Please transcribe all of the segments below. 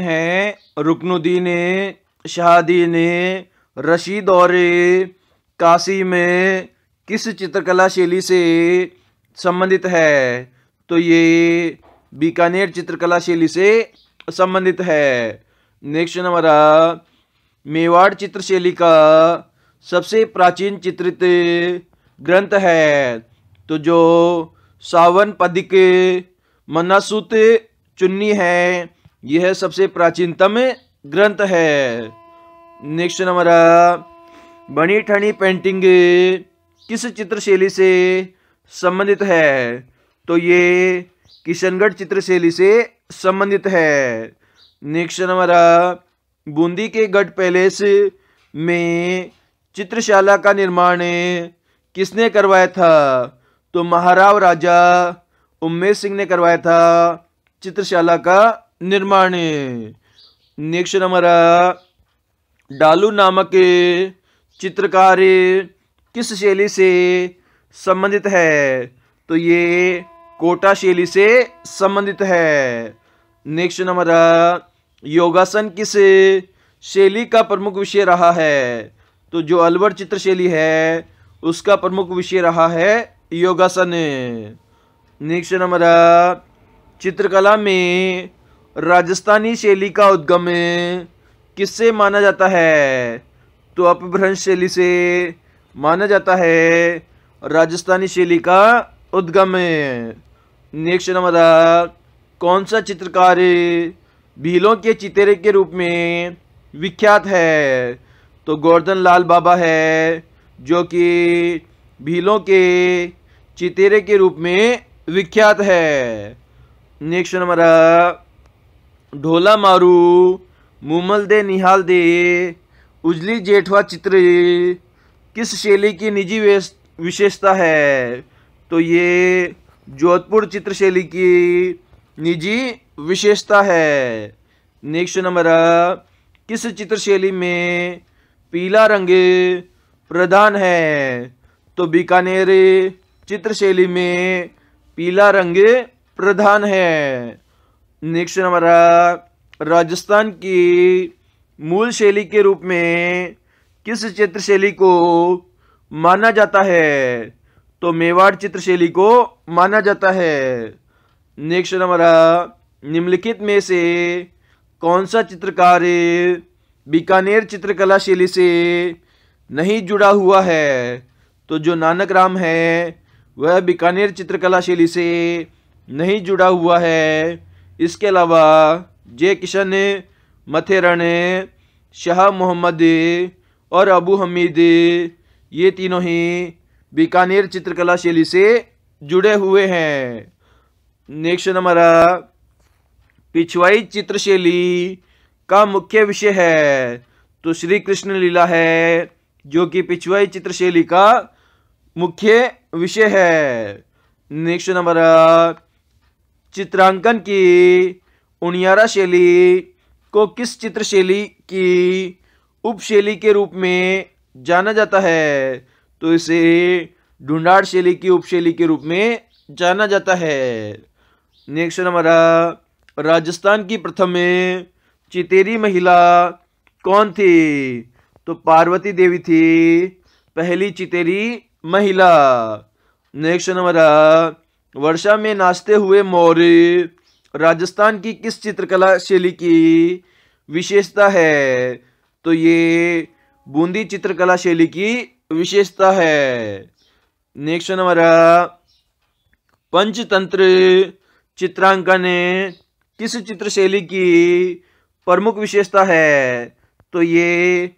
है रुकनुद्दीन शाहदीन रशीद और काशी में किस चित्रकला शैली से संबंधित है तो ये बीकानेर चित्रकला शैली से संबंधित है नेक्स्ट नंबर मेवाड़ चित्रशैली का सबसे प्राचीन चित्रित ग्रंथ है तो जो सावन पदिक मनासुत चुन्नी है यह सबसे प्राचीनतम ग्रंथ है नेक्स्ट नंबर बनी ठनी पेंटिंग किस चित्रशैली से संबंधित है तो ये किशनगढ़ चित्रशैली से संबंधित है नेक्स्ट नंबर बूंदी के गढ़ पैलेस में चित्रशाला का निर्माण किसने करवाया था तो महाराव राजा उमेश सिंह ने करवाया था चित्रशाला का निर्माण नेक्स्ट नंबर डालू नामक चित्रकार किस शैली से संबंधित है तो ये कोटा शैली से संबंधित है नेक्स्ट नंबर योगासन किस शैली का प्रमुख विषय रहा है तो जो अलवर चित्र शैली है उसका प्रमुख विषय रहा है योगासन नेक्स्ट नंबर चित्रकला में राजस्थानी शैली का उद्गम किससे माना जाता है तो अपभ्रंश शैली से माना जाता है राजस्थानी शैली का उद्गम नेक्स्ट नंबर कौन सा चित्रकार भीलों के चितेरे के रूप में विख्यात है तो गोर्धन लाल बाबा है जो कि भीलों के चितेरे के रूप में विख्यात है नेक्स्ट नंबर ढोला मारू मूमल दे निहाल दे उजली जेठवा चित्र किस शैली की निजी विशेषता है तो ये जोधपुर चित्र शैली की निजी विशेषता है नेक्स्ट नंबर किस चित्र शैली में पीला रंग प्रधान है तो बीकानेर चित्र शैली में पीला रंग प्रधान है नेक्स्ट हमारा राजस्थान की मूल शैली के रूप में किस चित्र शैली को माना जाता है तो मेवाड़ चित्र शैली को माना जाता है नेक्स्ट हमारा निम्नलिखित में से कौन सा चित्रकार बीकानेर चित्रकला शैली से नहीं जुड़ा हुआ है तो जो नानक राम है वह बीकानेर चित्रकला शैली से नहीं जुड़ा हुआ है इसके अलावा जे किशन मथेरण शाह मोहम्मद और अबू हमीद ये तीनों ही बीकानेर चित्रकला शैली से जुड़े हुए हैं नेक्स्ट नंबर पिछवाई चित्र शैली का मुख्य विषय है तो श्री कृष्ण लीला है जो कि पिछवाई चित्र शैली का मुख्य विषय है नेक्स्ट नंबर चित्रांकन की उनियारा शैली को किस चित्र शैली की उपशैली के रूप में जाना जाता है तो इसे ढूंढाड़ शैली की उपशैली के रूप में जाना जाता है नेक्स्ट हमारा राजस्थान की प्रथम में चितेरी महिला कौन थी तो पार्वती देवी थी पहली चितेरी महिला नेक्स्ट हमारा वर्षा में नाचते हुए मौर्य राजस्थान की किस चित्रकला शैली की विशेषता है तो ये बूंदी चित्रकला शैली की विशेषता है नेक्स्ट हमारा पंचतंत्र चित्रांकन किस चित्र शैली की प्रमुख विशेषता है तो ये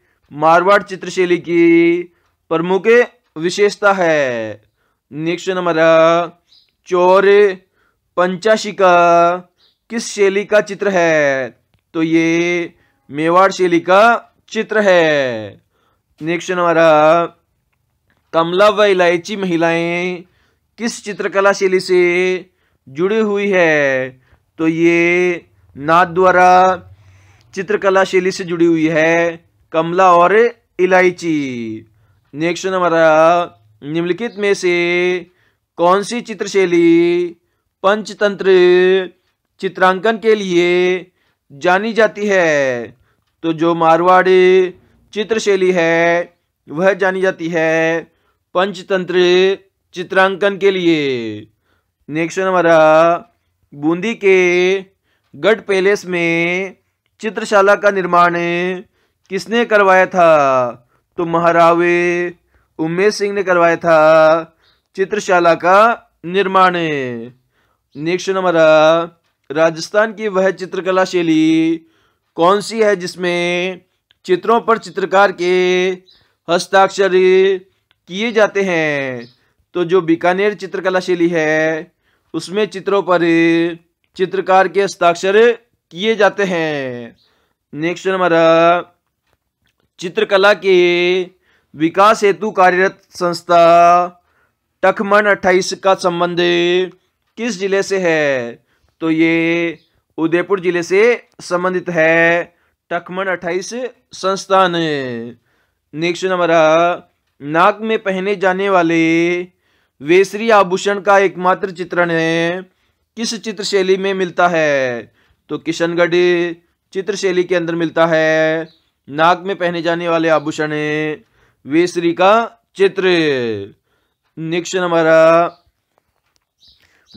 मारवाड़ चित्रशैली की प्रमुख विशेषता है नेक्स्ट हमारा चौर पंचाशिका किस शैली का चित्र है तो ये मेवाड़ शैली का चित्र है नेक्स्ट हमारा कमला व इलायची महिलाएं किस चित्रकला शैली से जुड़ी हुई है तो ये नाथ द्वारा चित्रकला शैली से जुड़ी हुई है कमला और इलायची नेक्स्ट हमारा निम्नलिखित में से कौन सी चित्रशैली पंचतंत्र चित्रांकन के लिए जानी जाती है तो जो मारवाड़ी चित्रशैली है वह जानी जाती है पंचतंत्र चित्रांकन के लिए नेक्स्ट हमारा बूंदी के गढ़ पैलेस में चित्रशाला का निर्माण किसने करवाया था तो महारावे उमेश सिंह ने करवाया था चित्रशाला का निर्माण है नेक्स्ट नंबर राजस्थान की वह चित्रकला शैली कौन सी है जिसमें चित्रों पर चित्रकार के हस्ताक्षर किए जाते हैं तो जो बीकानेर चित्रकला शैली है उसमें चित्रों पर चित्रकार के हस्ताक्षर किए जाते हैं नेक्स्ट नंबर चित्रकला के विकास हेतु कार्यरत संस्था टखमन अट्ठाईस का संबंध किस जिले से है तो ये उदयपुर जिले से संबंधित है टखमन अट्ठाईस संस्थान नेक्स्ट नंबर नाक में पहने जाने वाले वेसरी आभूषण का एकमात्र चित्रण है किस चित्र शैली में मिलता है तो किशनगढ़ चित्र शैली के अंदर मिलता है नाक में पहने जाने वाले आभूषण वेसरी का चित्र नेक्स्ट हमारा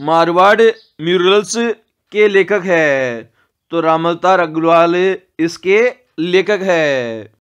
मारवाड़ म्यूरल्स के लेखक है तो रामलता अग्रवाल इसके लेखक है